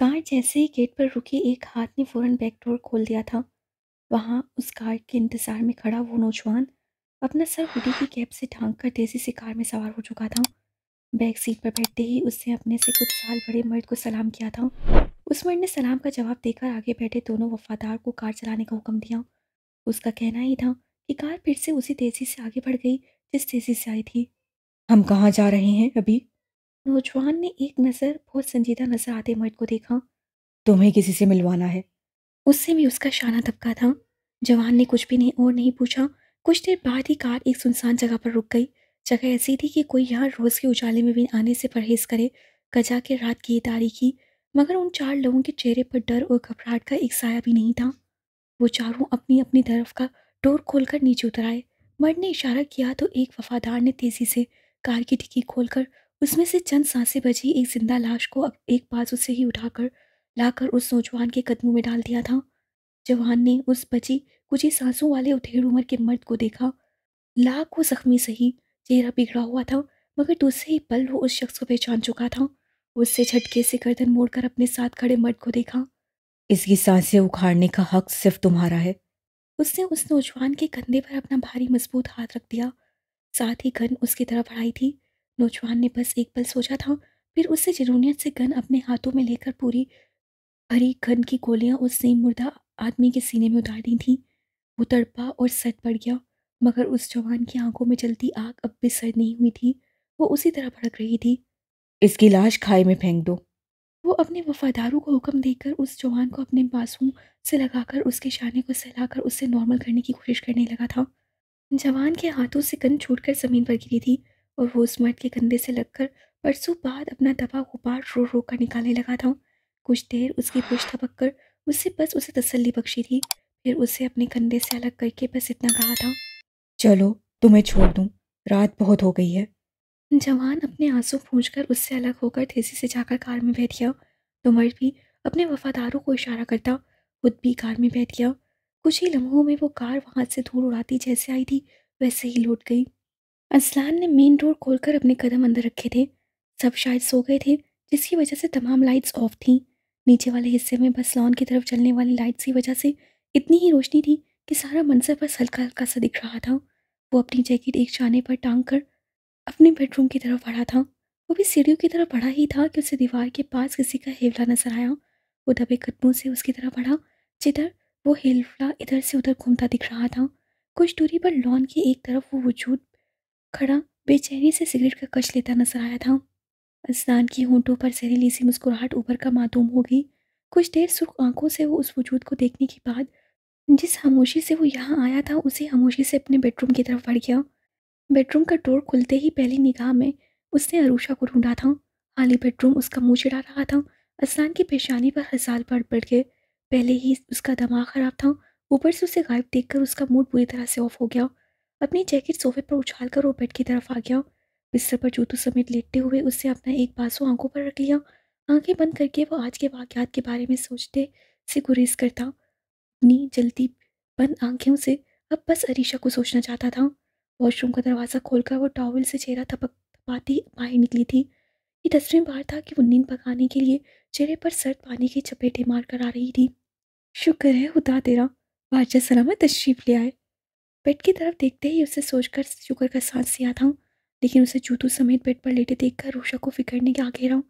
Car जैसे ही gate पर रुकी एक हाथ ने फौरन बैक डोर खोल दिया था वहाँ उस कार के इंतज़ार में खड़ा वो नौजवान अपना सर हुडी की कैप से ढांक कर तेज़ी से कार में सवार हो चुका था बैक सीट पर बैठते ही उसने अपने से कुछ साल बड़े मर्द को सलाम किया था उस मर्द ने सलाम का जवाब देकर आगे बैठे दोनों वफादार को कार चलाने का हुक्म दिया उसका कहना ही था कि कार फिर से उसी तेज़ी से आगे बढ़ गई जिस तेज़ी से आई थी हम कहाँ जा रहे हैं अभी नौजवान ने एक नज़र बहुत संजीदा नजर आते मर्द को देखा तुम्हें किसी से मिलवाना है उससे भी उसका शाना दबका था जवान ने कुछ भी नहीं और नहीं पूछा कुछ देर बाद ही कार एक सुनसान जगह पर रुक गई जगह ऐसी थी कि कोई यहाँ रोज़ के उजाले में भी आने से परहेज करे कजा के रात की तारीखी मगर उन चार लोगों के चेहरे पर डर और घबराहट का एक साया भी नहीं था वो चारों अपनी अपनी तरफ का डोर खोलकर नीचे उतर आए मर्द ने इशारा किया तो एक वफादार ने तेज़ी से कार की टिक्की खोलकर उसमें से चंद सांसें बची एक जिंदा लाश को एक बाजू से ही उठाकर लाकर उस नौजवान के कदमों में डाल दिया था जवान ने उस बची कुछ ही सांसों वाले उठेड़ उम्र के मर्द को देखा लाख को जख्मी सही चेहरा बिगड़ा हुआ था मगर दूसरे ही पल वो उस शख्स को पहचान चुका था उससे झटके से गर्दन मोड़कर अपने साथ खड़े मर्द को देखा इसकी सांसें उखाड़ने का हक सिर्फ तुम्हारा है उसने उस नौजवान के कंधे पर अपना भारी मजबूत हाथ रख दिया साथ ही गन उसकी तरफ बढ़ाई थी नौजवान ने बस एक पल सोचा था फिर उससे जरूरियत से गन अपने हाथों में लेकर पूरी भरी गन की गोलियां उस सेम मुर्दा आदमी के सीने में उतार दी थी वो तड़पा और सट पड़ गया मगर उस जवान की आंखों में जलती आग अब भी सर नहीं हुई थी वो उसी तरह भड़क रही थी इसकी लाश खाई में फेंक दो वो अपने वफादारों को हुक्म देकर उस जवान को अपने बासू से लगाकर उसके शाने को सहलाकर उससे नॉर्मल करने की कोशिश करने लगा था जवान के हाथों से गन छूट ज़मीन पर गिरी थी और वो स्मार्ट के कंधे से लगकर परसों बाद अपना दबा गुबार रो रो कर निकालने लगा था कुछ देर उसकी पुश थपक कर उससे बस उसे तसल्ली बख्शी थी फिर उसे अपने कंधे से अलग करके बस इतना कहा था चलो तुम्हें छोड़ दूँ रात बहुत हो गई है जवान अपने आंसू पूछ कर उससे अलग होकर तेजी से जाकर कार में बैठ गया तो मर्द भी अपने वफादारों को इशारा करता खुद भी कार में बैठ गया कुछ ही लम्हों में वो कार वहाँ से धूल उड़ाती जैसे आई थी वैसे ही लौट गई असलान ने मेन डोर खोलकर अपने कदम अंदर रखे थे सब शायद सो गए थे जिसकी वजह से तमाम लाइट्स ऑफ थीं नीचे वाले हिस्से में बस लॉन की तरफ चलने वाली लाइट्स की वजह से इतनी ही रोशनी थी कि सारा मंजर बस हल्का हल्का सा दिख रहा था वो अपनी जैकेट एक जाने पर टांग कर अपने बेडरूम की तरफ बढ़ा था वो भी सीढ़ियों की तरफ बढ़ा ही था कि उसे दीवार के पास किसी का हेवला नजर आया वो दबे कदमों से उसकी तरफ बढ़ा जिधर वो हेवला इधर से उधर घूमता दिख रहा था कुछ दूरी पर लॉन की एक तरफ वो वजूद खड़ा बेचैनी से सिगरेट का कश लेता नजर आया था स्नान की होंठों पर जहरीली सी मुस्कुराहट ऊपर का मातूम हो गई कुछ देर सुर्ख आंखों से वो उस वजूद को देखने के बाद जिस खामोशी से वो यहाँ आया था उसी खामोशी से अपने बेडरूम की तरफ बढ़ गया बेडरूम का डोर खुलते ही पहली निगाह में उसने अरूषा को ढूंढा था खाली बेडरूम उसका मुँह चिड़ा रहा था असलान की पेशानी पर हसाल पड़ पड़ गए पहले ही उसका दिमाग ख़राब था ऊपर से उसे गायब देखकर उसका मूड पूरी तरह से ऑफ हो गया अपनी जैकेट सोफे पर उछाल कर रोबेट की तरफ आ गया बिस्तर पर जूतू समेत लेटते हुए उससे अपना एक बासू आंखों पर रख लिया आंखें बंद करके वो आज के वाक़ात के बारे में सोचते से गुरेज करता अपनी जल्दी बंद आंखों से अब बस अरीशा को सोचना चाहता था वॉशरूम का दरवाज़ा खोलकर वो टॉवल से चेहरा थपक थपाती बाहर निकली थी ये दसवीं बार था कि वो नींद पकाने के लिए चेहरे पर सर्द पानी की चपेटे मार कर आ रही थी शुक्र है खुदा तेरा बादशाह सलामत तशरीफ ले आए बेड की तरफ देखते ही उसे सोचकर शुगर का सांस से आता हूँ लेकिन उसे जूतू समेत बेड पर लेटे देखकर रोशा को फिकरने के आगे रहा हूँ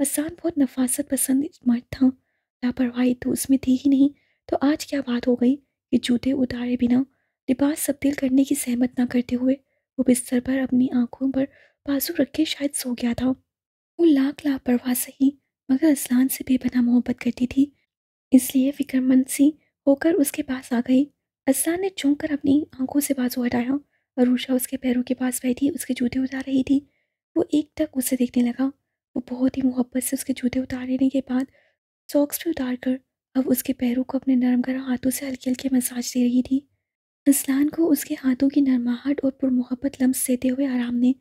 असान बहुत नफासत पसंद मर्द था लापरवाही तो उसमें थी ही नहीं तो आज क्या बात हो गई कि जूते उतारे बिना लिबास तब्दील करने की सहमत ना करते हुए वो बिस्तर पर अपनी आंखों पर बाजू रख के शायद सो गया था वो लाख लापरवाह सही मगर असलान से बेपना मोहब्बत करती थी इसलिए फिक्रमंद सी होकर उसके पास आ गई हसान ने चौंक कर अपनी आंखों से बाजू हटाया और ऊषा उसके पैरों के पास बैठी उसके जूते उतार रही थी वो एक तक उसे देखने लगा वो बहुत ही मोहब्बत से उसके जूते उतार लेने के बाद सॉक्स भी उतार कर अब उसके पैरों को अपने नरम गर्म हाथों से हल्के हल्के मसाज दे रही थी असलान को उसके हाथों की नरमाहट और पुरमोहब्बत लम्स देते हुए आराम ने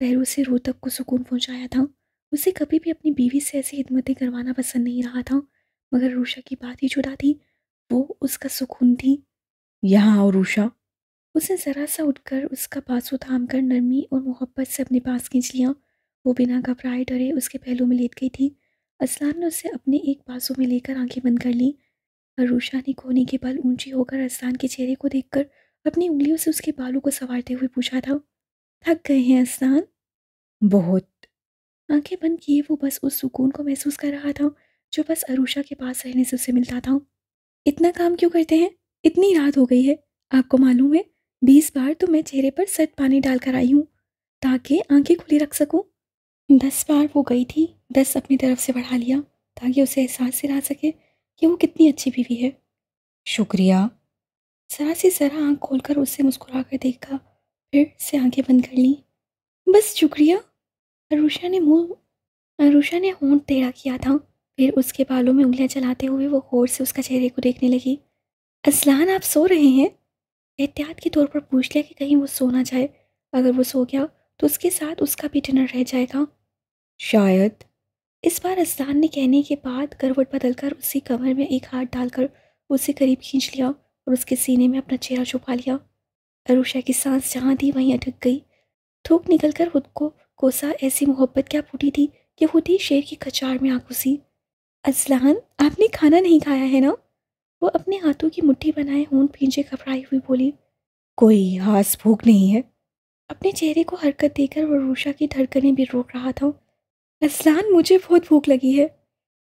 पैरों से रोतक को सुकून पहुंचाया था उसे कभी भी अपनी बीवी से ऐसी हिदमतें करवाना पसंद नहीं रहा था मगर रूशा की बात ही जुड़ा थी वो उसका सुकून थी यहाँ आओ रूशा उसने ज़रा सा उठकर उसका बाजू थाम कर नरमी और मोहब्बत से अपने पास खींच लिया वो बिना घबराए डरे उसके पहलू में लेट गई थी असलान ने उसे अपने एक बाजू में लेकर आंखें बंद कर ली अरूषा ने कोने के बल ऊंची होकर असलान के चेहरे को देखकर अपनी उंगलियों से उसके बालों को संवारते हुए पूछा था थक गए हैं असलान बहुत आंखें बंद किए वो बस उस सुकून को महसूस कर रहा था जो बस अरूषा के पास रहने से उसे मिलता था इतना काम क्यों करते हैं इतनी रात हो गई है आपको मालूम है बीस बार तो मैं चेहरे पर सत पानी डालकर आई हूँ ताकि आंखें खुली रख सकूँ दस बार वो गई थी दस अपनी तरफ से बढ़ा लिया ताकि उसे एहसास से रह सके कि वो कितनी अच्छी बीवी है शुक्रिया जरा से जरा आँख खोल कर उससे मुस्कुरा कर देखा फिर से आंखें बंद कर ली बस शुक्रिया अरुषा ने मुँह अरुषा ने होंठ टेढ़ा किया था फिर उसके बालों में उंगलियां चलाते हुए वो गौर से उसका चेहरे को देखने लगी असलान आप सो रहे हैं एहतियात के तौर पर पूछ लिया कि कहीं वो सो ना जाए अगर वो सो गया तो उसके साथ उसका भी डिनर रह जाएगा शायद इस बार असलान ने कहने के बाद करवट बदल कर उसी कमर में एक हाथ डालकर उसे करीब खींच लिया और उसके सीने में अपना चेहरा छुपा लिया अरुषा की सांस जहाँ थी वहीं अटक गई थूक निकल कर खुद को कोसा ऐसी मोहब्बत क्या फूटी थी कि खुद ही शेर की कचार में आ घुसी असलान आपने खाना नहीं खाया है ना वो अपने हाथों की मुट्ठी बनाए होंठ भींजे घबराई हुई बोली कोई हास भूख नहीं है अपने चेहरे को हरकत देकर वो रूषा की धड़कने भी रोक रहा था असलान मुझे बहुत भूख लगी है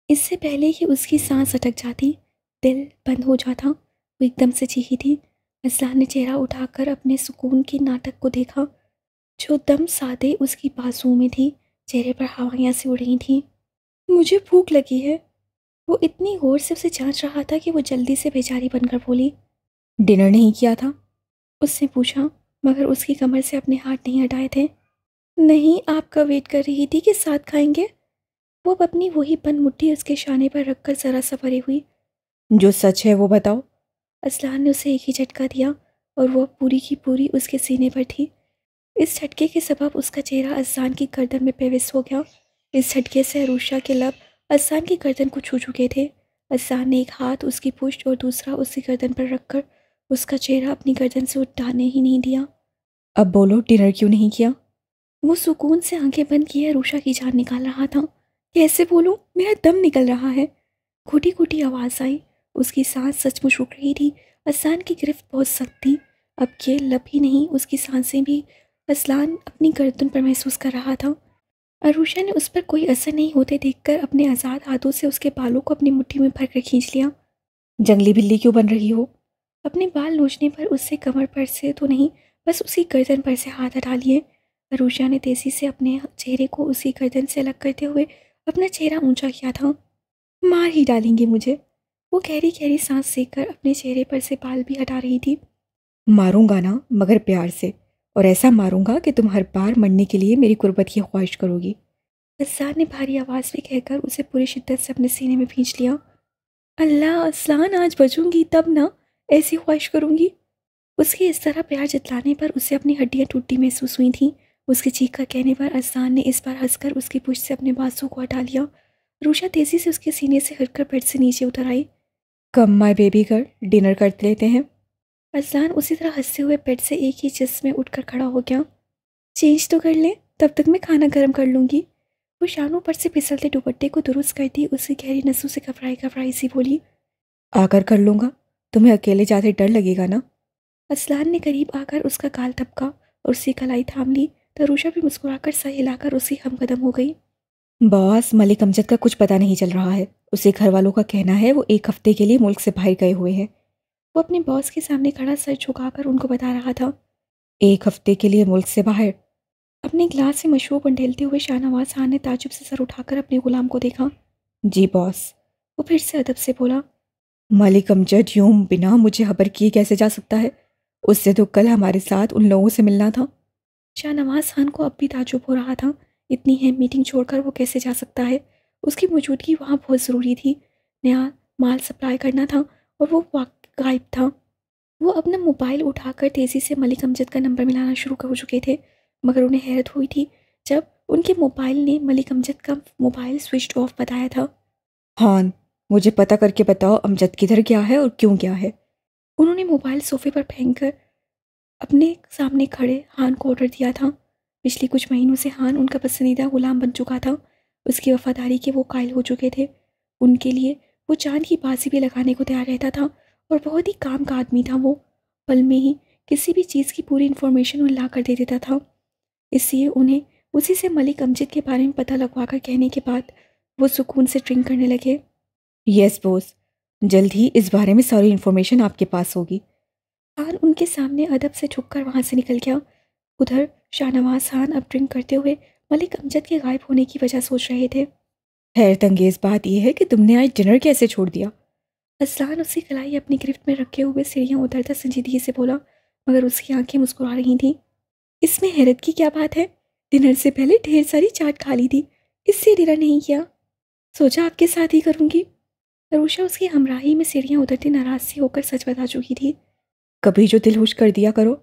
इससे पहले कि उसकी सांस अटक जाती दिल बंद हो जाता वो एकदम से चीखी थी असलान ने चेहरा उठाकर अपने सुकून के नाटक को देखा जो दम सादे उसकी बाजुओं में थी चेहरे पर हवाइयाँ से उड़ रही थी मुझे भूख लगी है वो इतनी गौर से उसे जांच रहा था कि वो जल्दी से बेचारी बनकर बोली डिनर नहीं किया था उसने पूछा मगर उसकी कमर से अपने हाथ नहीं हटाए थे नहीं आपका वेट कर रही थी कि साथ खाएंगे वो अब अपनी वही बन मुट्ठी उसके शाने पर रखकर ज़रा सा भरी हुई जो सच है वो बताओ असलान ने उसे एक ही झटका दिया और वह पूरी की पूरी उसके सीने पर थी इस झटके के सबब उसका चेहरा असलान की गर्दन में पेविस हो गया इस झटके से अरूषा के लब असान की गर्दन को छू चुके थे असान ने एक हाथ उसकी पुष्ट और दूसरा उसकी गर्दन पर रखकर उसका चेहरा अपनी गर्दन से उठाने ही नहीं दिया अब बोलो डिनर क्यों नहीं किया वो सुकून से आंखें बंद किए रूषा की जान निकाल रहा था कैसे बोलूँ मेरा दम निकल रहा है घुटी घुटी आवाज़ आई उसकी सांस सचमुच रुक रही थी असान की गिरफ्त बहुत सख्त थी अब के लप ही नहीं उसकी सांसें भी असलान अपनी गर्दन पर महसूस कर रहा था अरूषा ने उस पर कोई असर नहीं होते देखकर अपने आज़ाद हाथों से उसके बालों को अपनी मुट्ठी में भर कर खींच लिया जंगली बिल्ली क्यों बन रही हो अपने बाल नोचने पर उससे कमर पर से तो नहीं बस उसी गर्दन पर से हाथ हटा लिए अरूषा ने तेज़ी से अपने चेहरे को उसी गर्दन से अलग करते हुए अपना चेहरा ऊंचा किया था मार ही डालेंगे मुझे वो गहरी गहरी सांस कर अपने चेहरे पर से बाल भी हटा रही थी मारूंगा ना मगर प्यार से और ऐसा मारूंगा कि तुम हर बार मरने के लिए मेरी गुर्बत की ख्वाहिश करोगी अजान ने भारी आवाज़ में कहकर उसे पूरी शिद्दत से अपने सीने में खींच लिया अल्लाह असलान आज बचूंगी तब ना ऐसी ख्वाहिश करूंगी उसके इस तरह प्यार जतलाने पर उसे अपनी हड्डियाँ टूटी महसूस हुई थीं उसके चीख का कहने पर अजान ने इस बार हंसकर उसकी पूछ से अपने बासू को हटा लिया रूशा तेज़ी से उसके सीने से हटकर बेड से नीचे उतर आई come my baby girl dinner कर लेते हैं फजलान उसी तरह हंसते हुए बेड से एक ही चीज में उठ खड़ा हो गया चेंज तो कर लें तब तक मैं खाना गर्म कर लूँगी वो शानों पर से फिसलते दुपट्टे को दुरुस्त कर दी उसकी गहरी नसों से घबराई घबराई सी बोली आकर कर लूँगा तुम्हें अकेले जाते डर लगेगा ना असलान ने करीब आकर उसका काल थपका और उसकी कलाई थाम ली तरूषा तो भी मुस्कुराकर सही हिलाकर उसी हमकदम हो गई बॉस मलिक अमजद का कुछ पता नहीं चल रहा है उसे घर वालों का कहना है वो एक हफ्ते के लिए मुल्क से बाहर गए हुए हैं वो अपने बॉस के सामने खड़ा सर झुकाकर उनको बता रहा था एक हफ्ते के लिए मुल्क से बाहर अपने गिलास से मशरूब अंडेलते हुए शाहनवाज खान ने ताजुब से सर उठाकर अपने गुलाम को देखा जी बॉस वो फिर से अदब से बोला मालिक अमजद यूम बिना मुझे खबर किए कैसे जा सकता है उससे तो कल हमारे साथ उन लोगों से मिलना था शाहनवाज खान को अब भी ताजुब हो रहा था इतनी है मीटिंग छोड़कर वो कैसे जा सकता है उसकी मौजूदगी वहाँ बहुत ज़रूरी थी नया माल सप्लाई करना था और वो गायब था वो अपना मोबाइल उठाकर तेज़ी से मलिक अमजद का नंबर मिलाना शुरू कर चुके थे मगर उन्हें हैरत हुई थी जब उनके मोबाइल ने मलिक अमजद का मोबाइल स्विच ऑफ बताया था हाँ मुझे पता करके बताओ अमजद किधर गया है और क्यों गया है उन्होंने मोबाइल सोफे पर फेंक कर अपने सामने खड़े हान को ऑर्डर दिया था पिछले कुछ महीनों से हान उनका पसंदीदा गुलाम बन चुका था उसकी वफादारी के वो कायल हो चुके थे उनके लिए वो चांद की बाजी भी लगाने को तैयार रहता था और बहुत ही काम का आदमी था वो पल में ही किसी भी चीज़ की पूरी इन्फॉर्मेशन वो ला कर दे देता था इसलिए उन्हें उसी से मलिक अमजद के बारे में पता लगवा कर कहने के बाद वो सुकून से ड्रिंक करने लगे यस बोस जल्द ही इस बारे में सारी इन्फॉर्मेशन आपके पास होगी खान उनके सामने अदब से झुक कर वहाँ से निकल गया उधर शाहनवाज खान अब ड्रिंक करते हुए मलिक अमजद के गायब होने की वजह सोच रहे थे हैरत अंगेज बात यह है कि तुमने आज डिनर कैसे छोड़ दिया असलान उसकी कलाई अपनी गिरफ्त में रखे हुए सीढ़ियाँ उतरता संजीदगी से बोला मगर उसकी आंखें मुस्कुरा रही थीं इसमें हैरत की क्या बात है डिनर से पहले ढेर सारी चाट खा ली थी इससे डिनर नहीं किया सोचा आपके साथ ही करूँगी अरूषा उसकी हमराही में सीढ़ियाँ उतरती नाराज सी होकर सच बता चुकी थी कभी जो दिल हुश कर दिया करो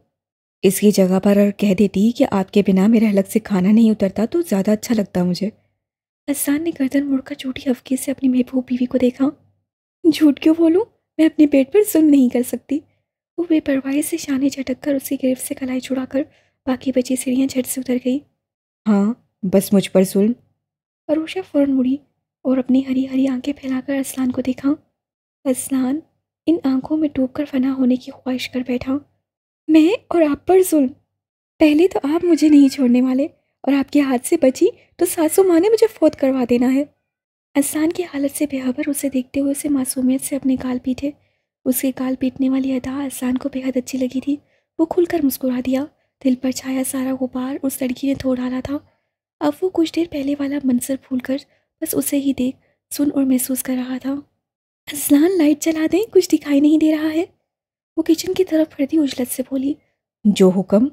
इसकी जगह पर अगर कह देती कि आपके बिना मेरे अलग से खाना नहीं उतरता तो ज़्यादा अच्छा लगता मुझे असान ने गर्दन मुड़कर छोटी हफ्के से अपनी महबूब बीवी को देखा झूठ क्यों बोलूँ मैं अपने पेट पर जुल्म नहीं कर सकती वो बेपरवाही से शाने झटक कर उसी गिरफ्त से कलाई छुड़ाकर बाकी बची सीढ़ियाँ झट से उतर गई हाँ बस मुझ पर जुल्म अरोशा फ़ौरन मुड़ी और अपनी हरी हरी आंखें फैलाकर असलान को देखा असलान इन आंखों में डूब कर फना होने की ख्वाहिश कर बैठा मैं और आप पर जुल्म पहले तो आप मुझे नहीं छोड़ने वाले और आपके हाथ से बची तो सासू माँ ने मुझे फोत करवा देना है असान की हालत से बेहबर उसे देखते हुए उसे मासूमियत से अपने गाल पीटे उसके गाल पीटने वाली अदा असान को बेहद अच्छी लगी थी वो खुलकर मुस्कुरा दिया दिल पर छाया सारा गुबार उस लड़की ने धो डाला था अब वो कुछ देर पहले वाला मंसर भूल कर बस उसे ही देख सुन और महसूस कर रहा था अजलान लाइट चला दें कुछ दिखाई नहीं दे रहा है वो किचन की तरफ फर्दी उजलत से बोली जो हुक्म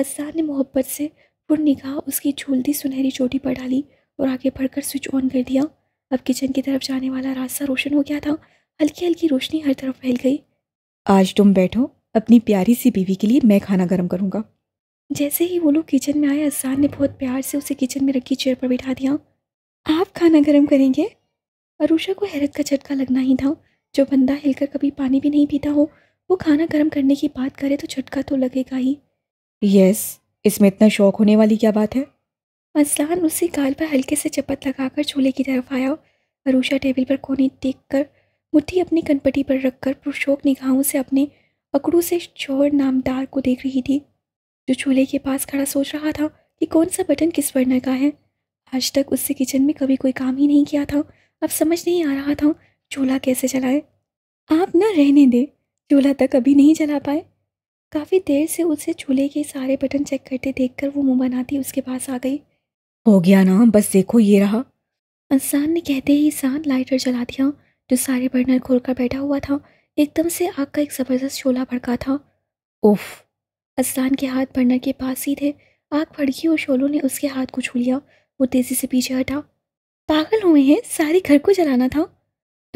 अजलान ने मोहब्बत से निगाह उसकी झूलती सुनहरी चोटी पर डाली और आगे बढ़कर स्विच ऑन कर दिया अब किचन की तरफ जाने वाला रास्ता रोशन हो गया था हल्की हल्की रोशनी हर तरफ फैल गई आज तुम बैठो अपनी प्यारी सी बीवी के लिए मैं खाना गर्म करूँगा जैसे ही वो लोग किचन में आए असान ने बहुत प्यार से उसे किचन में रखी चेयर पर बिठा दिया आप खाना गर्म करेंगे अरुषा को हैरत का झटका लगना ही था जो बंदा हिलकर कभी पानी भी नहीं पीता हो वो खाना गर्म करने की बात करे तो झटका तो लगेगा ही यस इसमें इतना शौक होने वाली क्या बात है मसलान उसी गाल पर हल्के से चपत लगाकर चूल्हे की तरफ आया अरूषा टेबल पर कोने देख कर मुट्ठी अपनी कनपटी पर रखकर पुरशोक निगाहों से अपने अकड़ू से चोर नामदार को देख रही थी जो चूल्हे के पास खड़ा सोच रहा था कि कौन सा बटन किस वर्णर का है आज तक उससे किचन में कभी कोई काम ही नहीं किया था अब समझ नहीं आ रहा था चूल्हा कैसे चलाए आप ना रहने दें चूल्हा तक अभी नहीं चला पाए काफ़ी देर से उसे चूल्हे के सारे बटन चेक करते देखकर वो मुँह बनाती उसके पास आ गई हो गया ना बस देखो ये रहा अंसान ने कहते ही सान लाइटर जला दिया जो सारे बर्नर खोलकर बैठा हुआ था एकदम से आग का एक ज़बरदस्त शोला भड़का था उफ असान के हाथ बर्नर के पास ही थे आग भड़की और शोलों ने उसके हाथ को छू लिया वो तेज़ी से पीछे हटा पागल हुए हैं सारे घर को जलाना था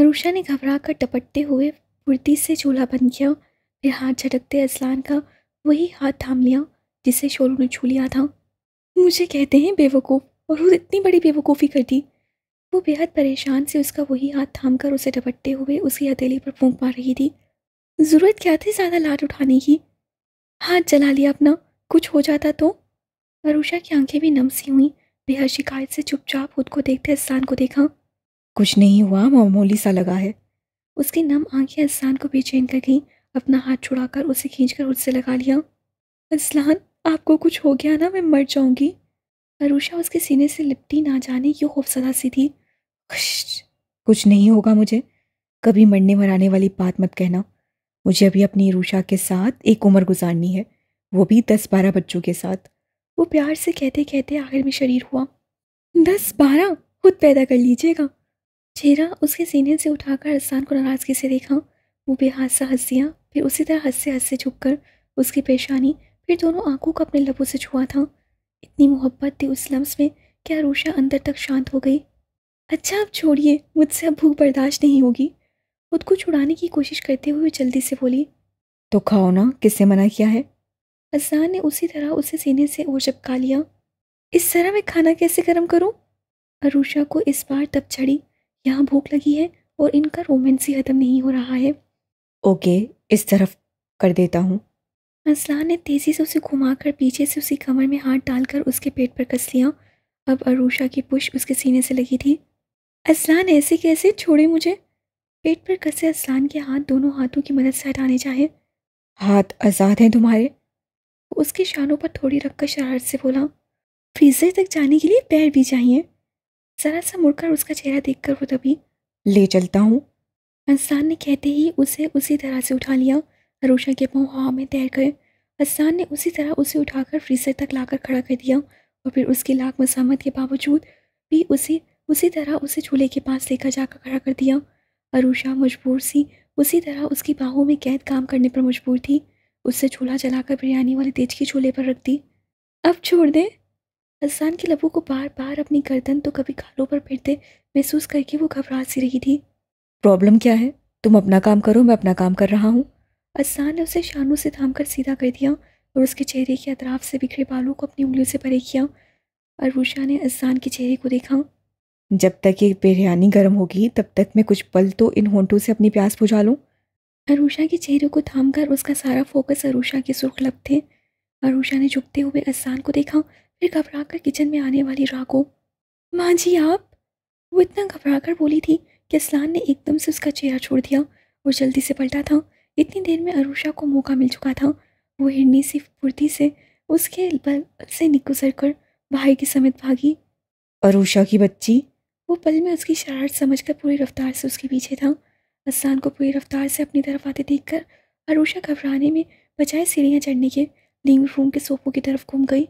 नरूशा ने घबरा कर टपटते हुए फुर्ती से चूल्हा बंद किया फिर हाथ झटकते असलान का वही हाथ थाम लिया जिसे शोलों ने छू लिया था मुझे कहते हैं बेवकूफ़ और वो इतनी बड़ी बेवकूफ़ी कर दी वो बेहद परेशान से उसका वही हाथ थाम कर उसे डबटते हुए उसकी हथेली पर फूंक मार रही थी ज़रूरत क्या थी ज़्यादा लाट उठाने की हाथ जला लिया अपना कुछ हो जाता तो अरुषा की आंखें भी नम सी हुई बेहद शिकायत से चुपचाप खुद को देखते अस्सान को देखा कुछ नहीं हुआ मामूली सा लगा है उसकी नम आंखें अस्सान को बेचैन कर गईं अपना हाथ छुड़ाकर उसे खींचकर उससे लगा लिया असलान आपको कुछ हो गया ना मैं मर जाऊंगी अरुषा उसके सीने से लिपटी ना जाने क्यों खूबसदा सी थी कुछ नहीं होगा मुझे कभी मरने मराने वाली बात मत कहना मुझे अभी अपनी अरुषा के साथ एक उम्र गुजारनी है वो भी दस बारह बच्चों के साथ वो प्यार से कहते कहते आखिर में शरीर हुआ दस बारह खुद पैदा कर लीजिएगा चेहरा उसके सीने से उठाकर अस्सान को नाराजगी से देखा वो बेहद सा दिया फिर उसी तरह हंसते हंसते झुक कर उसकी पेशानी फिर दोनों आंखों को अपने लबों से छुआ था इतनी मोहब्बत थी उस लम्स में कि आरूषा अंदर तक शांत हो गई अच्छा आप छोड़िए मुझसे अब भूख बर्दाश्त नहीं होगी खुद को छुड़ाने की कोशिश करते हुए जल्दी से बोली तो खाओ ना किसने मना किया है अजान ने उसी तरह उसे सीने से और चपका लिया इस तरह मैं खाना कैसे गर्म करूं? अरूषा को इस बार तब चढ़ी यहाँ भूख लगी है और इनका रोमेंस ही ख़त्म नहीं हो रहा है ओके इस तरफ कर देता हूँ असलान ने तेज़ी से उसे घुमाकर पीछे से उसी कमर में हाथ डालकर उसके पेट पर कस लिया अब अरूषा की पुश उसके सीने से लगी थी असलान ऐसे कैसे छोड़े मुझे पेट पर कसे असलान के हाथ दोनों हाथों की मदद से हटाने चाहे हाथ आज़ाद हैं तुम्हारे उसकी शानों पर थोड़ी रखकर शरारत से बोला फ्रीज़र तक जाने के लिए पैर भी चाहिए ज़रा सा मुड़कर उसका चेहरा देखकर वो तभी ले चलता हूँ इंसान ने कहते ही उसे उसी तरह से उठा लिया अरूषा के पाँव हवा में तैर गए हसान ने उसी तरह उसे उठाकर फ्रीजर तक लाकर खड़ा कर दिया और फिर उसकी लाख मसामत के बावजूद भी उसे उसी तरह उसे चूल्हे के पास लेकर जाकर खड़ा कर दिया अरूषा मजबूर सी उसी तरह उसकी बाहों में कैद काम करने पर मजबूर थी उससे चूल्हा जलाकर बिरयानी वाले तेज की चूल्हे पर रख दी अब छोड़ दे हसान के लबों को बार बार अपनी गर्दन तो कभी खालों पर फिरते महसूस करके वो घबरा सी रही थी प्रॉब्लम क्या है तुम अपना काम करो मैं अपना काम कर रहा हूँ असान ने उसे शानों से थाम कर सीधा कर दिया और उसके चेहरे के अतराफ से बिखरे बालों को अपनी उंगलियों से परे किया अरूषा ने असान के चेहरे को देखा जब तक ये बिरयानी गर्म होगी तब तक मैं कुछ पल तो इन होंठों से अपनी प्यास बुझा लूँ अरूषा के चेहरे को थाम कर उसका सारा फोकस अरूषा के सुर्ख लब थे अरूषा ने झुकते हुए असान को देखा फिर घबरा कर किचन में आने वाली राह को माँ जी आप वो इतना घबरा कर बोली थी कि असलान ने एकदम से उसका चेहरा छोड़ दिया और जल्दी से पलटा था इतनी देर में अरुषा को मौका मिल चुका था वो हिरनी से फुर्ती से उसके बल से निगुजर कर भाई के समेत भागी अरुषा की बच्ची वो पल में उसकी शरारत समझ कर पूरी रफ्तार से उसके पीछे था असान को पूरी रफ्तार से अपनी तरफ आते देख कर अरुषा घबराने में बजाय सीढ़ियाँ चढ़ने के लिविंग रूम के सोफों की तरफ घूम गई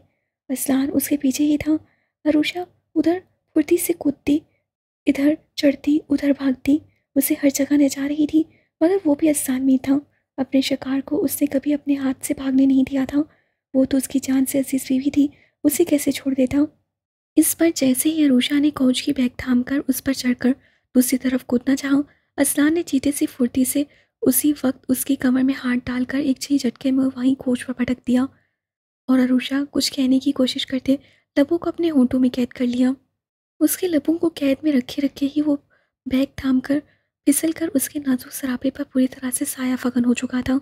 असलान उसके पीछे ही था अरुषा उधर फुर्ती से कूदती इधर चढ़ती उधर भागती उसे हर जगह नजा जा रही थी मगर वो भी आसान में था अपने शिकार को उसने कभी अपने हाथ से भागने नहीं दिया था वो तो उसकी जान से अजीज भी थी उसे कैसे छोड़ देता इस पर जैसे ही अरूषा ने कोच की बैग थाम कर उस पर चढ़कर दूसरी तरफ कूदना चाहो असलान ने चीते सी फुर्ती से उसी वक्त उसकी कमर में हाथ डालकर एक छी झटके में वहीं कोच पर पटक दिया और अरूषा कुछ कहने की कोशिश करते लबों को अपने होंटों में कैद कर लिया उसके लबों को कैद में रखे रखे ही वो बैग थाम कर फिसल कर उसके नाजुक सरापे पर पूरी तरह से साया फगन हो चुका था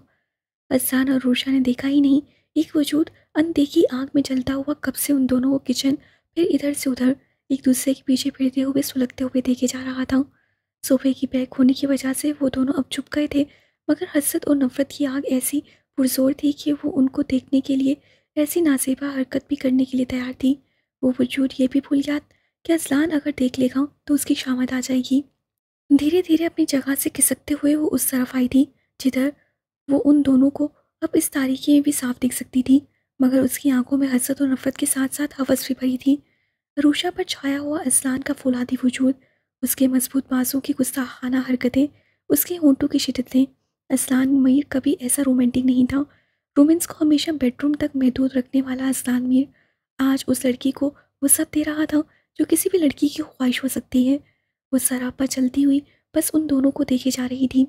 अजान और रोशा ने देखा ही नहीं एक वजूद अनदेखी आग में जलता हुआ कब से उन दोनों को किचन फिर इधर से उधर एक दूसरे के पीछे फिरते हुए सुलगते हुए देखे जा रहा था सोफे की बैग होने की वजह से वो दोनों अब चुप गए थे मगर हसरत और नफरत की आग ऐसी पुरजोर थी कि वो उनको देखने के लिए ऐसी नाजेबा हरकत भी करने के लिए तैयार थी वो वजूद ये भी भूल गया कि असलान अगर देख लेगा तो उसकी शामद आ जाएगी धीरे धीरे अपनी जगह से खिसकते हुए वो उस तरफ आई थी जिधर वो उन दोनों को अब इस तारीखी में भी साफ देख सकती थी मगर उसकी आंखों में हसरत और नफरत के साथ साथ हवस भी भरी थी रूशा पर छाया हुआ असलान का फुलादी वजूद उसके मजबूत बाजू की गुस्ताखाना हरकतें उसके होंटों की शिदतें असलान मीर कभी ऐसा रोमांटिक नहीं था रोमेंस को हमेशा बेडरूम तक महदूद रखने वाला असलान मीर आज उस लड़की को वो सब दे रहा था जो किसी भी लड़की की ख्वाहिश हो सकती है वो सरापा चलती हुई बस उन दोनों को देखी जा रही थी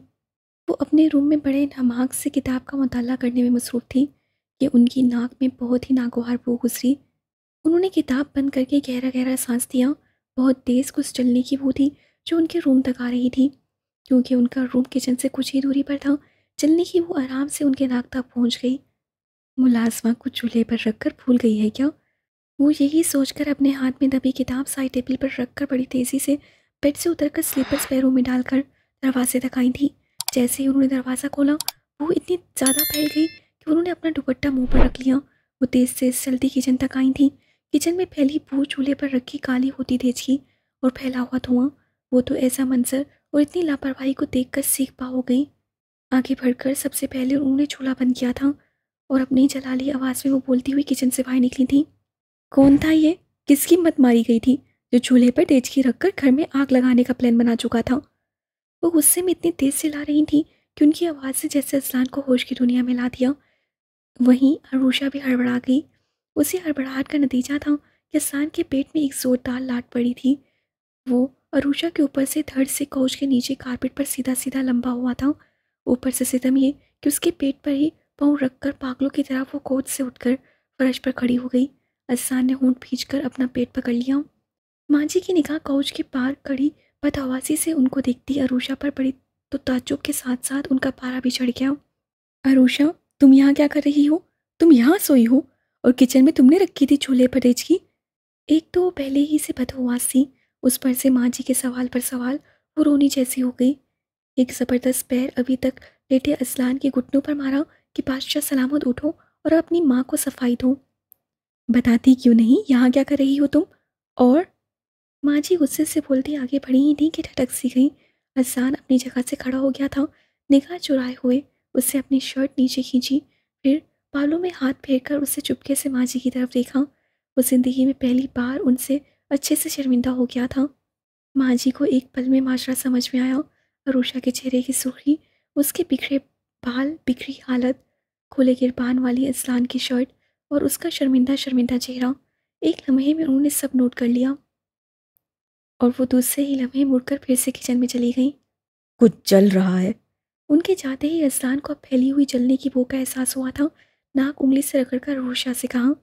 वो अपने रूम में बड़े नमाक से किताब का मताल करने में मसरूफ़ थी कि उनकी नाक में बहुत ही नागवार वो गुजरी उन्होंने किताब बंद करके गहरा गहरा सांस दिया बहुत तेज़ कुछ चलने की वो थी जो उनके रूम तक आ रही थी क्योंकि उनका रूम किचन से कुछ ही दूरी पर था चलने की वो आराम से उनके नाक तक पहुँच गई मुलाजमा को चूल्हे पर रख कर भूल गई है क्या वो यही सोचकर अपने हाथ में दबी किताब साइड टेबल पर रख कर बड़ी तेज़ी से बेड से उतरकर स्लीपर्स पैरों में डालकर दरवाजे तक आई थी जैसे ही उन्होंने दरवाज़ा खोला वो इतनी ज़्यादा फैल गई कि उन्होंने अपना दुपट्टा मुंह पर रख लिया वो तेज़ से चलती किचन तक आई थी किचन में फैली भू चूल्हे पर रखी काली होती थे जी और फैला हुआ धुआं वो तो ऐसा मंजर और इतनी लापरवाही को देख कर सीख पा हो गई आगे बढ़कर सबसे पहले उन्होंने चूल्हा बंद किया था और अपनी जलाली आवाज़ में वो बोलती हुई किचन से बाहर निकली थी कौन था ये किसकी मत मारी गई थी जो चूल्हे पर डेचकी रखकर घर में आग लगाने का प्लान बना चुका था वो गुस्से में इतनी तेज़ से ला रही थी कि उनकी आवाज़ से जैसे असलान को होश की दुनिया में ला दिया वहीं अरूषा भी हड़बड़ा गई उसी हड़बड़ाहट का नतीजा था कि असलान के पेट में एक ज़ोरदार लाट पड़ी थी वो अरूषा के ऊपर से धड़ से कोच के नीचे कारपेट पर सीधा सीधा लंबा हुआ था ऊपर से सितम ये कि उसके पेट पर ही पाँव रखकर पागलों की तरह वो कोच से उठकर फर्श पर खड़ी हो गई असान ने होंठ भींच कर अपना पेट पकड़ लिया माँ जी की निगाह कौच के पार खड़ी बदहवासी से उनको देखती अरूषा पर पड़ी तो ताजुब के साथ साथ उनका पारा भी चढ़ गया अरूषा तुम यहाँ क्या कर रही हो तुम यहाँ सोई हो और किचन में तुमने रखी थी छोले परेज की एक तो पहले ही से बदहवासी थी उस पर से माँ जी के सवाल पर सवाल वो रोनी जैसी हो गई एक ज़बरदस्त पैर अभी तक लेटे असलान के घुटनों पर मारा कि बादशाह सलामत उठो और अपनी माँ को सफाई दो बताती क्यों नहीं यहाँ क्या कर रही हो तुम और माँ जी गुस्से से बोलती आगे बढ़ी ही नहीं कि ठटक सी गई अजान अपनी जगह से खड़ा हो गया था निगाह चुराए हुए उससे अपनी शर्ट नीचे खींची फिर बालों में हाथ फेर कर उसे चुपके से माँ जी की तरफ देखा वो जिंदगी में पहली बार उनसे अच्छे से शर्मिंदा हो गया था माँ जी को एक पल में माजरा समझ में आया अरूषा के चेहरे की सूखी उसके बिखरे बाल बिखरी हालत खुले गिरबान वाली असलान की शर्ट और उसका शर्मिंदा शर्मिंदा चेहरा एक लम्हे में उन्होंने सब नोट कर लिया और वो दूसरे ही लम्हे मुड़कर फिर से किचन में चली गई कुछ जल रहा है उनके जाते ही अजलान को अब फैली हुई जलने की भूख का एहसास हुआ था नाक उंगली से रगड़ कर रोशा से कहा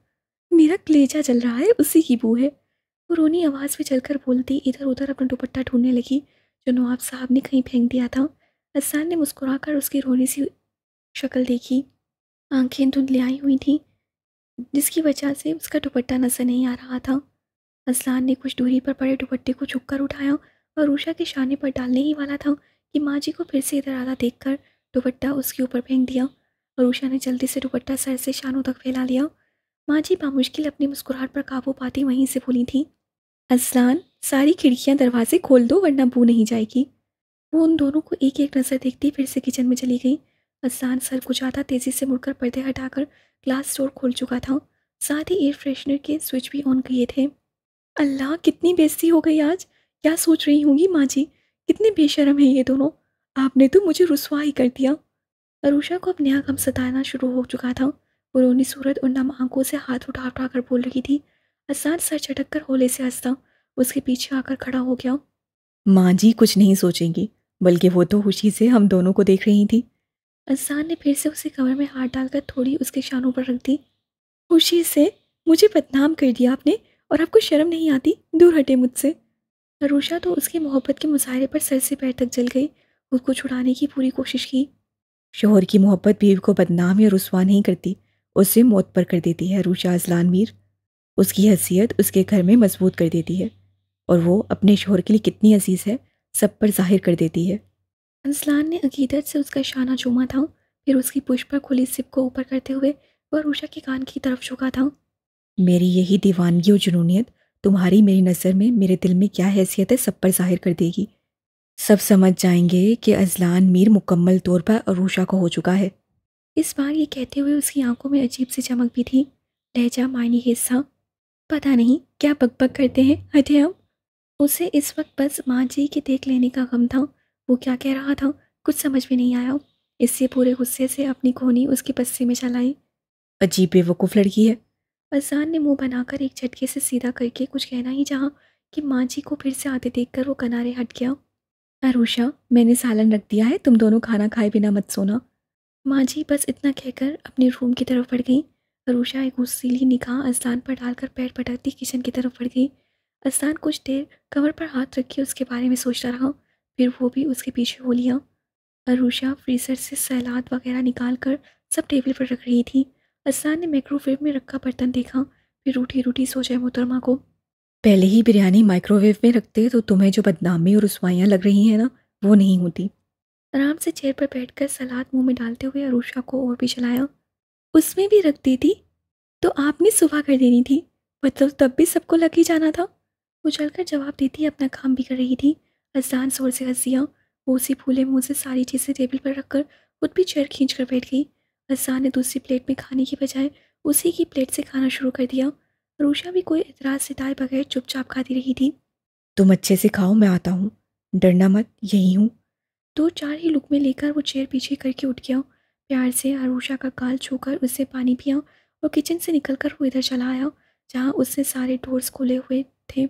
मेरा कलेजा जल रहा है उसी की बू है वो रोनी आवाज़ में चलकर बोलती इधर उधर अपना दुपट्टा ढूंढने लगी जो नवाब साहब ने कहीं फेंक दिया था असान ने मुस्कुरा कर उसकी रोनी सी शक्ल देखी आंखें धुंधली आई हुई थी जिसकी वजह से उसका दुपट्टा नजर नहीं आ रहा था असलान ने कुछ दूरी पर पड़े दुपट्टे को चुककर उठाया और उषा के शाने पर डालने ही वाला था कि माँ जी को फिर से इधर आधा देख कर दुपट्टा उसके ऊपर फेंक दिया और उषा ने जल्दी से दुपट्टा सर से शानों तक फैला लिया माँ जी बामुश्किल अपनी मुस्कुराहट पर काबू पाती वहीं से बोली थी असलान सारी खिड़कियाँ दरवाजे खोल दो वरना बू नहीं जाएगी वो उन दोनों को एक एक नज़र देखती फिर से किचन में चली गई असलान सर ज्यादा तेज़ी से मुड़कर पर्दे हटाकर ग्लास डोर खोल चुका था साथ ही एयर फ्रेशनर के स्विच भी ऑन किए थे अल्लाह कितनी बेस्ती हो गई आज क्या सोच रही होंगी माँ जी कितने बेशरम हैं ये दोनों आपने तो मुझे रसवा ही कर दिया अरुषा को अब नया गम सताना शुरू हो चुका था वो रोनी सूरत और नम आंखों से हाथ उठा उठा कर बोल रही थी असान सर चटक कर होले से हंसता उसके पीछे आकर खड़ा हो गया माँ जी कुछ नहीं सोचेंगी बल्कि वो तो खुशी से हम दोनों को देख रही थी असान ने फिर से उसे कमर में हाथ डालकर थोड़ी उसके शानों पर रख दी खुशी से मुझे बदनाम कर दिया आपने और आपको शर्म नहीं आती दूर हटे मुझसे नरूषा तो उसकी मोहब्बत के मुजाहरे पर सर से पैर तक जल गई खुद को छुड़ाने की पूरी कोशिश की शोहर की मोहब्बत बीवी को बदनाम या रसवा नहीं करती उसे मौत पर कर देती है रूशा अजलान मीर उसकी हैसियत उसके घर में मजबूत कर देती है और वो अपने शोहर के लिए कितनी अजीज़ है सब पर जाहिर कर देती है अंसलान ने अकीदत से उसका शाना चूमा था फिर उसकी पुष्प पर खुली सिप को ऊपर करते हुए वह रूशा के कान की तरफ झुका था मेरी यही दीवानगी और जुनूनीत तुम्हारी मेरी नज़र में मेरे दिल में क्या हैसियत है सब पर जाहिर कर देगी सब समझ जाएंगे कि अजलान मीर मुकम्मल तौर पर अरूषा को हो चुका है इस बार ये कहते हुए उसकी आंखों में अजीब सी चमक भी थी लहजा मायने हिस्सा पता नहीं क्या पक करते हैं हटे हम उसे इस वक्त बस माँ जी के देख लेने का गम था वो क्या कह रहा था कुछ समझ में नहीं आया इससे पूरे गुस्से से अपनी खोनी उसके पस्से में चलाई अजीब बेवकूफ़ लड़की है अजान ने मुंह बनाकर एक झटके से सीधा करके कुछ कहना ही चाहा कि माँ जी को फिर से आते देखकर वो किनारे हट गया अरूषा मैंने सालन रख दिया है तुम दोनों खाना खाए बिना मत सोना माँ जी बस इतना कहकर अपने रूम की तरफ बढ़ गई अरूषा एक गुस्सीली निकाह अजान पर डालकर पैर पटकती किचन की तरफ बढ़ गई अजान कुछ देर कमर पर हाथ रख के उसके बारे में सोचता रहा फिर वो भी उसके पीछे हो लिया अरूषा फ्रीज़र से सलाद वगैरह निकाल कर सब टेबल पर रख रही थी असान ने माइक्रोवेव में रखा बर्तन देखा फिर रूठी रूठी सोचा मोहतरमा को पहले ही बिरयानी माइक्रोवेव में रखते तो तुम्हें जो बदनामी और रसवाइयाँ लग रही हैं ना वो नहीं होती आराम से चेयर पर बैठकर सलाद मुंह में डालते हुए अरूषा को और भी चलाया उसमें भी रख दी थी तो आपने सुबह कर देनी थी मतलब तब भी सबको लग ही जाना था वो चलकर जवाब देती अपना काम भी कर रही थी अजान जोर से हंसिया वो उसी फूले मुँह से सारी चीज़ें टेबल पर रखकर खुद भी चेयर खींच कर बैठ गई अज्जा ने दूसरी प्लेट में खाने की बजाय उसी की प्लेट से खाना शुरू कर दिया रूशा भी कोई इतराज़ सिताए बगैर चुपचाप खाती रही थी तुम अच्छे से खाओ मैं आता हूँ डरना मत यही हूँ दो चार ही लुक में लेकर वो चेयर पीछे करके उठ गया प्यार से आरूषा का गाल छूकर उससे पानी पिया और किचन से निकलकर वो इधर चला आया जहाँ उससे सारे डोर्स खोले हुए थे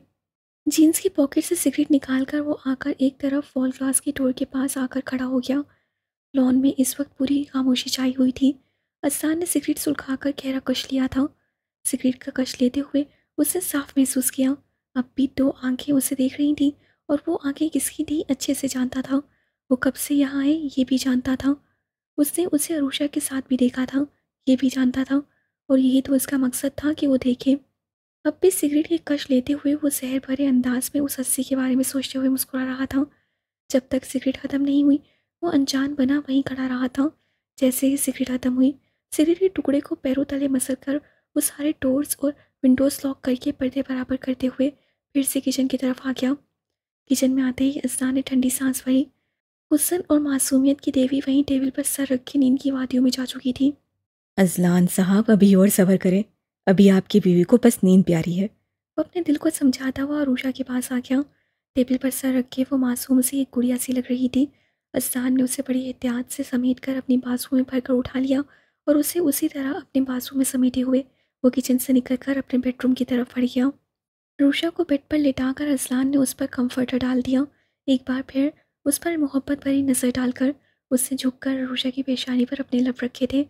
जीन्स की पॉकेट से सिगरेट निकाल कर वो आकर एक तरफ वॉल ग्लास की डोर के पास आकर खड़ा हो गया लॉन में इस वक्त पूरी खामोशी छाई हुई थी असान ने सिगरेट सुलखा कर गहरा कश लिया था सिगरेट का कश लेते हुए उसने साफ महसूस किया अब भी दो आंखें उसे देख रही थीं और वो आंखें किसकी थी अच्छे से जानता था वो कब से यहाँ आए ये भी जानता था उसने उसे अरूषा के साथ भी देखा था ये भी जानता था और यही तो उसका मकसद था कि वो देखे अब भी सिगरेट के कश लेते हुए वो जहर भरे अंदाज में उस हस्सी के बारे में सोचते हुए मुस्कुरा रहा था जब तक सिगरेट ख़त्म नहीं हुई वो अनजान बना वहीं खड़ा रहा था जैसे ही सिगरेट खत्म हुई सिगरेट के टुकड़े को पैरों तले मसल कर वो सारे डोर्स और विंडोज़ लॉक करके पर्दे बराबर करते हुए फिर से किचन की तरफ आ गया किचन में आते ही अजान ने ठंडी सांस भरी हुसन और मासूमियत की देवी वहीं टेबल पर सर रख के नींद की वादियों में जा चुकी थी अजलान साहब अभी और सबर करें अभी आपकी बीवी को बस नींद प्यारी है वो अपने दिल को समझाता हुआ और उषा के पास आ गया टेबल पर सर रख के वो मासूम से एक गुड़िया सी लग रही थी अजान ने उसे बड़ी एहतियात से समेट कर अपनी बाजू में भरकर उठा लिया और उसे उसी तरह अपने बाजू में समेटे हुए वो किचन से निकल कर अपने बेडरूम की तरफ बढ़ गया रूशा को बेड पर लेटा कर अजलान ने उस पर कम्फर्टर डाल दिया एक बार फिर उस पर मोहब्बत भरी नज़र डालकर उससे झुक कर रूशा की पेशानी पर अपने लफ रखे थे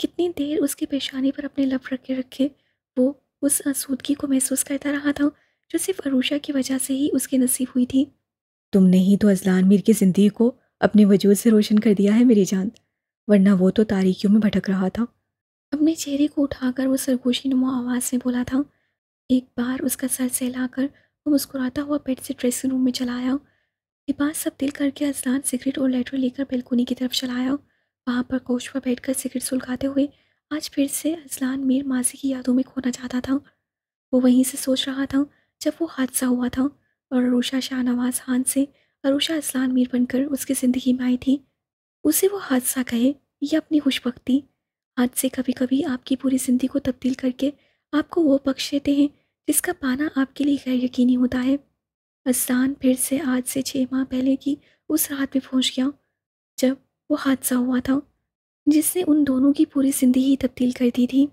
कितनी देर उसकी पेशानी पर अपने लफ रखे रखे वो उस आसूदगी को महसूस करता रहा था जो सिर्फ अरूशा की वजह से ही उसके नसीब हुई थी तुमने ही तो अजलान मीर की ज़िंदगी को अपने वजूद से रोशन कर दिया है मेरी जान वरना वो तो तारीखियों में भटक रहा था अपने चेहरे को उठाकर वो सरगोशी नुमा आवाज़ में बोला था एक बार उसका सर सहलाकर वो मुस्कुराता हुआ बेड से ड्रेसिंग रूम में चला आया लिबास सब दिल करके अजलान सिगरेट और लेटर लेकर बेलकोनी की तरफ चला आया वहाँ पर कोच पर बैठकर सिगरेट सुलगाते हुए आज फिर से अजलान मीर माजी की यादों में खोना चाहता था वो वहीं से सोच रहा था जब वो हादसा हुआ था और रोशा शाहनवाज खान से अरुषा असलान मीर बनकर उसकी ज़िंदगी में आई थी उसे वो हादसा कहे या अपनी खुशबकती हादसे कभी कभी आपकी पूरी ज़िंदगी को तब्दील करके आपको वो बख्श देते हैं जिसका पाना आपके लिए गैर यकीनी होता है असलान फिर से आज से छः माह पहले की उस रात में पहुँच गया जब वो हादसा हुआ था जिसने उन दोनों की पूरी ज़िंदगी तब्दील कर दी थी